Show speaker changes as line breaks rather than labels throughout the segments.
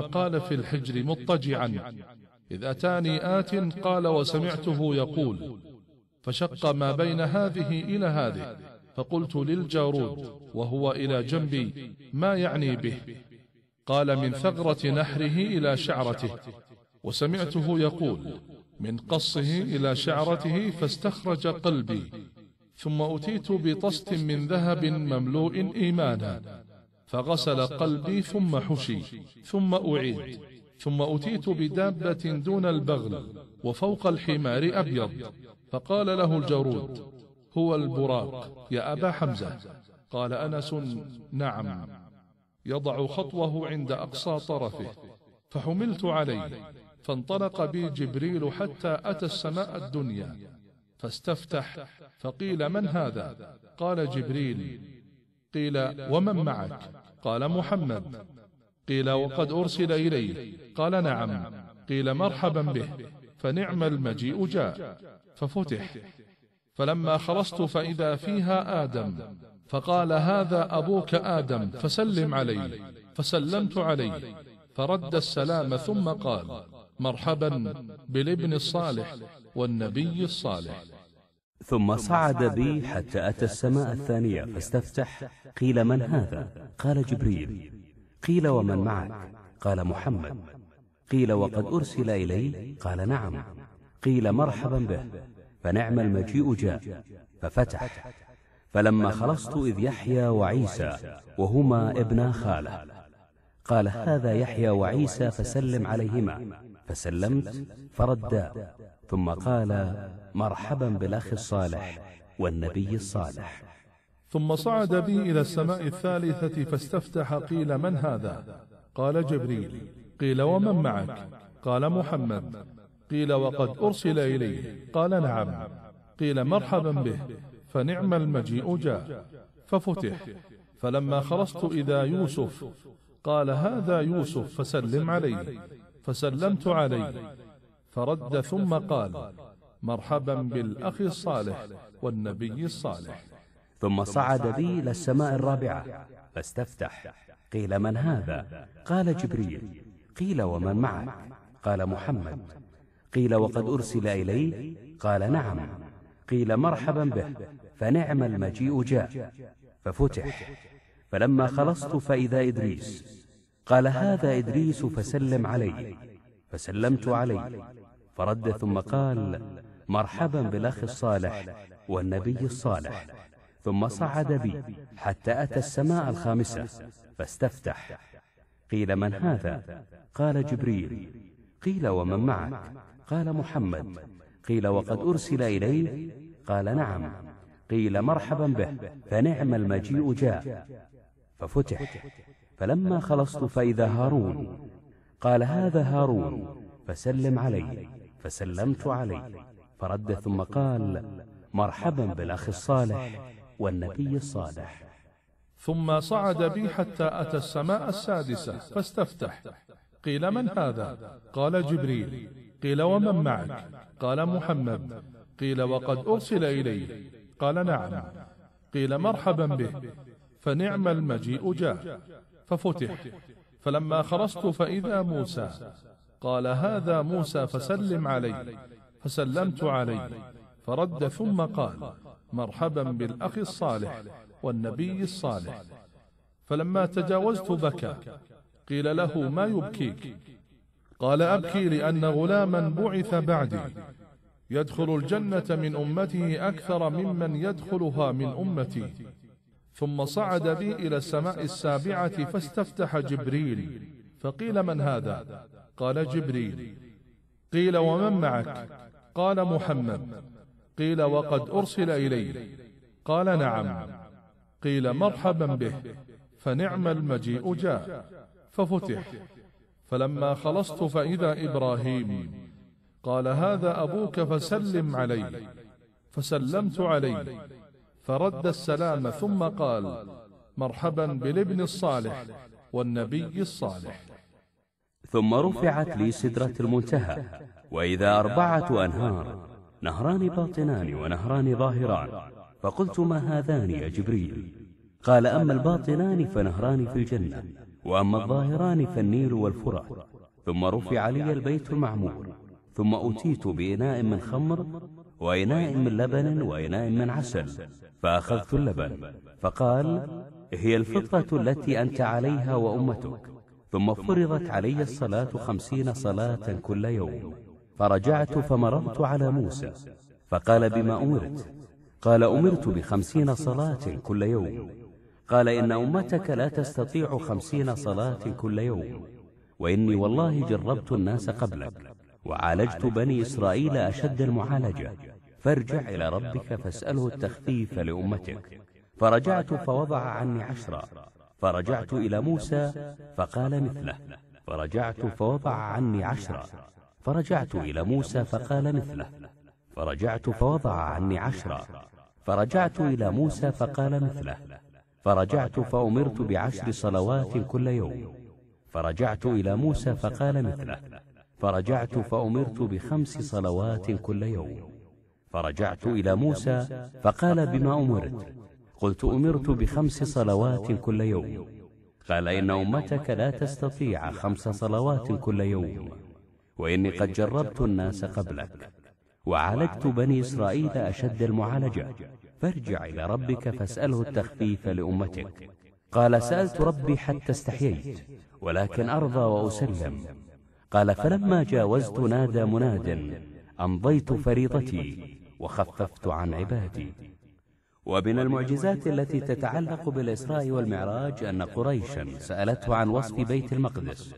فقال في الحجر مضطجعا إذ أتاني آت قال وسمعته يقول فشق ما بين هذه إلى هذه فقلت للجارود وهو إلى جنبي ما يعني به قال من ثغرة نحره إلى شعرته وسمعته يقول من قصه إلى شعرته فاستخرج قلبي ثم أتيت بطست من ذهب مملوء إيمانا فغسل قلبي ثم حشي ثم أعيد ثم أتيت بدابة دون البغل وفوق الحمار أبيض فقال له الجرود هو البراق يا أبا حمزة قال أنس نعم يضع خطوه عند أقصى طرفه فحملت عليه فانطلق بي جبريل حتى أتى السماء الدنيا فاستفتح فقيل من هذا قال جبريل قيل ومن معك قال محمد قيل وقد أرسل إليه قال نعم قيل مرحبا به فنعم المجيء جاء ففتح فلما خلصت فإذا فيها آدم فقال هذا أبوك آدم فسلم عليه فسلمت عليه فرد السلام ثم قال مرحبا بالابن الصالح والنبي الصالح
ثم صعد بي حتى أتى السماء الثانية فاستفتح قيل من هذا قال جبريل قيل ومن معك قال محمد قيل وقد أرسل إلي قال نعم, نعم. قيل مرحبا به فنعم المجيء جاء ففتح فلما خلصت إذ يحيى وعيسى وهما ابنا خاله قال هذا يحيى وعيسى فسلم عليهما فسلمت فردا ثم قال مرحبا بالأخ الصالح والنبي الصالح
ثم صعد بي إلى السماء الثالثة فاستفتح قيل من هذا قال جبريل قيل ومن معك قال محمد قيل وقد أرسل إليه قال نعم قيل مرحبا به فنعم المجيء جاء ففتح فلما خرجت إذا يوسف قال هذا يوسف فسلم عليه فسلمت عليه فرد ثم قال مرحبا بالأخ الصالح والنبي الصالح ثم صعد بي إلى
السماء الرابعة
فاستفتح قيل من هذا قال جبريل
قيل ومن معك قال محمد قيل وقد أرسل إليه قال نعم قيل مرحبا به فنعم المجيء جاء ففتح فلما خلصت فإذا إدريس قال هذا إدريس فسلم عليه فسلمت عليه فرد ثم قال مرحبا بالأخ الصالح والنبي الصالح ثم صعد بي حتى أتى السماء الخامسة فاستفتح قيل من هذا؟ قال جبريل قيل ومن معك؟ قال محمد قيل وقد أرسل إليه؟ قال نعم قيل مرحبا به فنعم المجيء جاء ففتح فلما خلصت فإذا هارون قال هذا هارون فسلم عليه فسلمت عليه فرد ثم قال مرحبا بالأخ الصالح والنبي الصالح
ثم صعد بي حتى أتى السماء السادسة فاستفتح قيل من هذا قال جبريل قيل ومن معك قال محمد قيل وقد أرسل إليه قال نعم, نعم. قيل مرحبا به فنعم المجيء جاء ففتح فلما خرجت فإذا موسى قال هذا موسى فسلم عليه فسلمت عليه فرد ثم قال مرحبا بالأخ الصالح والنبي الصالح فلما تجاوزت بكى قيل له ما يبكيك قال أبكي لأن غلاما بعث بعدي يدخل الجنة من أمته أكثر ممن يدخلها من أمتي ثم صعد بي إلى السماء السابعة فاستفتح جبريل فقيل من هذا قال جبريل قيل ومن معك قال محمد قيل وقد أرسل إلي قال نعم قيل مرحبا به فنعم المجيء جاء ففتح فلما خلصت فإذا إبراهيم قال هذا أبوك فسلم عليه فسلمت عليه فرد السلام ثم قال مرحبا بالابن الصالح والنبي الصالح
ثم رفعت لي سدرة المنتهى وإذا أربعة أنهار نهران باطنان ونهران ظاهران فقلت ما هذان يا جبريل قال أما الباطنان فنهران في الجنة وأما الظاهران فالنيل والفرات ثم رفع لي البيت المعمور ثم أتيت بإناء من خمر وإناء من لبن وإناء من عسل فأخذت اللبن فقال هي الفطرة التي أنت عليها وأمتك ثم فرضت علي الصلاة خمسين صلاة كل يوم فرجعت فمررت على موسى فقال بما أمرت قال أمرت بخمسين صلاة كل يوم قال إن أمتك لا تستطيع خمسين صلاة كل يوم وإني والله جربت الناس قبلك وعالجت بني إسرائيل أشد المعالجة فارجع إلى ربك فاسأله التخفيف لأمتك فرجعت فوضع عني عشرا فرجعت إلى موسى فقال مثله فرجعت فوضع عني عشرة فرجعت إلى موسى فقال مثله فرجعت فوضع عني عشرة فرجعت إلى موسى فقال مثله فرجعت فأمرت بعشر صلوات كل يوم فرجعت إلى موسى فقال مثله فرجعت فأمرت بخمس صلوات كل يوم فرجعت إلى موسى فقال بما أمرت قلت أمرت بخمس صلوات كل يوم قال إن أمتك لا تستطيع خمس صلوات كل يوم وإني قد جربت الناس قبلك وعالجت بني إسرائيل أشد المعالجة فارجع إلى ربك فاسأله التخفيف لأمتك قال سألت ربي حتى استحييت ولكن أرضى وأسلم قال فلما جاوزت نادى مناد أمضيت فريضتي وخففت عن عبادي ومن المعجزات التي تتعلق بالإسراء والمعراج أن قريشا سألته عن وصف بيت المقدس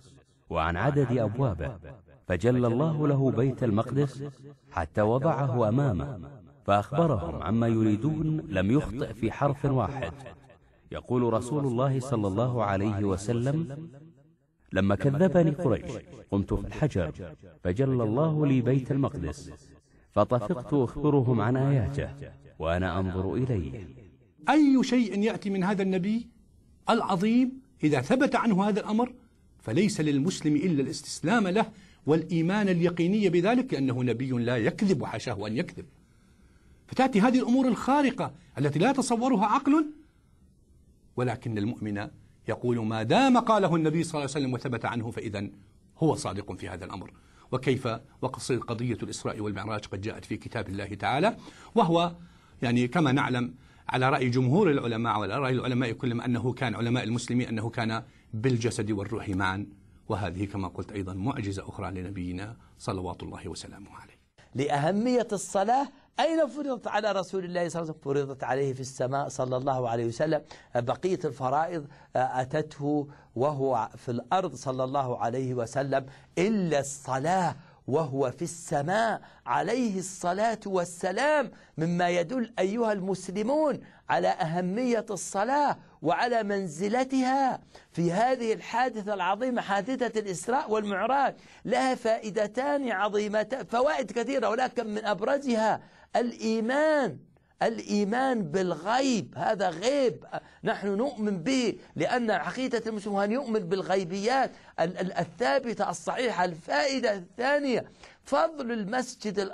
وعن عدد أبوابه فجل الله له بيت المقدس حتى وضعه أمامه فأخبرهم عما يريدون لم يخطئ في حرف واحد يقول رسول الله صلى الله عليه وسلم لما كذبني قريش قمت في الحجر فجل الله لي بيت المقدس فطفقت
أخبرهم عن
آياته وأنا أنظر إليه
أي شيء يأتي من هذا النبي العظيم إذا ثبت عنه هذا الأمر فليس للمسلم إلا الاستسلام له والإيمان اليقيني بذلك لأنه نبي لا يكذب وحاشاه أن يكذب فتأتي هذه الأمور الخارقة التي لا يتصورها عقل ولكن المؤمن يقول ما دام قاله النبي صلى الله عليه وسلم وثبت عنه فإذا هو صادق في هذا الأمر وكيف وقصر قضية الإسراء والمعراج قد جاءت في كتاب الله تعالى وهو يعني كما نعلم على رأي جمهور العلماء وعلى رأي العلماء كلهم أنه كان علماء المسلمين أنه كان بالجسد والروح معا وهذه كما قلت أيضا معجزة أخرى لنبينا صلوات الله وسلامه عليه
لأهمية الصلاة أين فرضت على رسول الله صلى الله عليه وسلم فرضت عليه في السماء صلى الله عليه وسلم بقية الفرائض أتته وهو في الأرض صلى الله عليه وسلم إلا الصلاة وهو في السماء عليه الصلاة والسلام مما يدل أيها المسلمون على أهمية الصلاة وعلى منزلتها في هذه الحادثة العظيمة حادثة الإسراء والمعراج لها فائدتان عظيمتان فوائد كثيرة ولكن من أبرزها الإيمان الإيمان بالغيب هذا غيب نحن نؤمن به لأن عقيدة المسلم أن يؤمن بالغيبيات الثابتة الصحيحة الفائدة الثانية فضل المسجد